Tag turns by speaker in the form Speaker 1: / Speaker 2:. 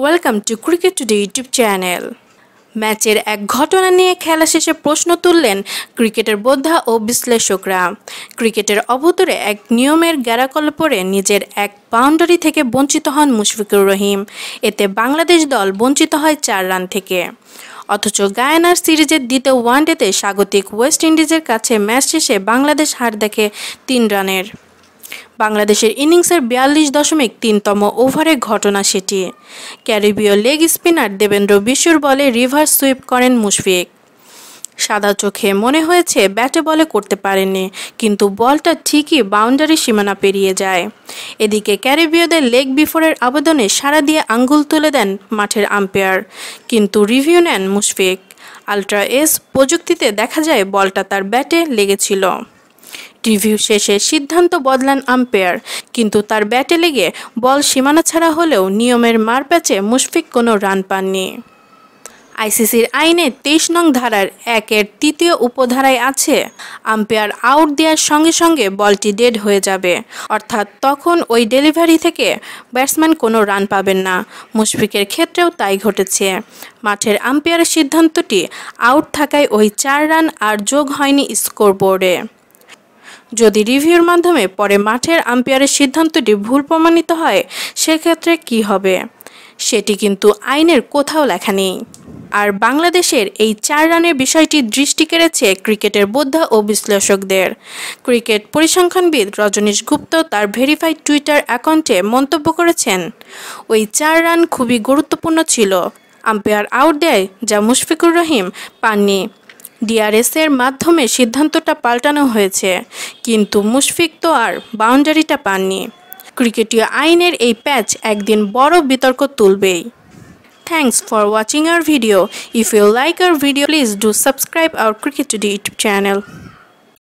Speaker 1: welcome to cricket today YouTube channel ম্যাচের এক ঘটনা নিয়ে খেলা শেষে প্রশ্ন তুললেন ক্রিকেটের বোদ্ধা ও বিশ্লেষকরা ক্রিকেটের অবতরে এক নিয়মের গ্যারাকল পরে নিজের এক বাউন্ডারি থেকে বঞ্চিত হন মুশফিকুর রহিম এতে বাংলাদেশ দল বঞ্চিত হয় চার রান থেকে অথচ গায়ানার সিরিজের দ্বিতীয় ওয়ানডেতে স্বাগতিক ওয়েস্ট ইন্ডিজের কাছে ম্যাচ শেষে বাংলাদেশ হার দেখে তিন রানের বাংলাদেশের ইনিংসের বিয়াল্লিশ দশমিক তিনতম ওভারে ঘটনা সেটি ক্যারিবীয় লেগ স্পিনার দেবেন্দ্র বিশুর বলে রিভার্স সুইপ করেন মুশফিক সাদা চোখে মনে হয়েছে ব্যাটে বলে করতে পারেননি কিন্তু বলটা ঠিকই বাউন্ডারি সীমানা পেরিয়ে যায় এদিকে ক্যারিবীয়দের লেগ বিফোরের আবেদনে সাড়া দিয়ে আঙ্গুল তুলে দেন মাঠের আম্পায়ার কিন্তু রিভিউ নেন মুশফিক আলট্রা এস প্রযুক্তিতে দেখা যায় বলটা তার ব্যাটে লেগেছিল রিভিউ শেষে সিদ্ধান্ত বদলান আম্পায়ার কিন্তু তার ব্যাটে লেগে বল সীমানা ছাড়া হলেও নিয়মের মারপ্যাচে মুশফিক কোনো রান পাননি আইসিসির আইনে তেইশ নং ধারার একের তৃতীয় উপধারায় আছে আম্পায়ার আউট দেওয়ার সঙ্গে সঙ্গে বলটি ডেড হয়ে যাবে অর্থাৎ তখন ওই ডেলিভারি থেকে ব্যাটসম্যান কোনো রান পাবেন না মুশফিকের ক্ষেত্রেও তাই ঘটেছে মাঠের আম্পায়ারের সিদ্ধান্তটি আউট থাকায় ওই চার রান আর যোগ হয়নি স্কোরবোর্ডে যদি রিভিউর মাধ্যমে পরে মাঠের আম্পায়ারের সিদ্ধান্তটি ভুল প্রমাণিত হয় সেক্ষেত্রে কি হবে সেটি কিন্তু আইনের কোথাও লেখা নেই আর বাংলাদেশের এই চার রানের বিষয়টি দৃষ্টি কেড়েছে ক্রিকেটের বোদ্ধা ও বিশ্লেষকদের ক্রিকেট পরিসংখ্যানবিদ রজনীশ গুপ্ত তার ভেরিফাইড টুইটার অ্যাকাউন্টে মন্তব্য করেছেন ওই চার রান খুবই গুরুত্বপূর্ণ ছিল আম্পায়ার আউট দেয় যা মুশফিকুর রহিম পাননি ডিআরএস এর মাধ্যমে সিদ্ধান্তটা পাল্টানো হয়েছে কিন্তু মুশফিক তো আর বাউন্ডারিটা পাননি ক্রিকেটীয় আইনের এই প্যাচ একদিন বড় বিতর্ক তুলবেই thanks for watching our video if you like our video please do subscribe our cricket YouTube channel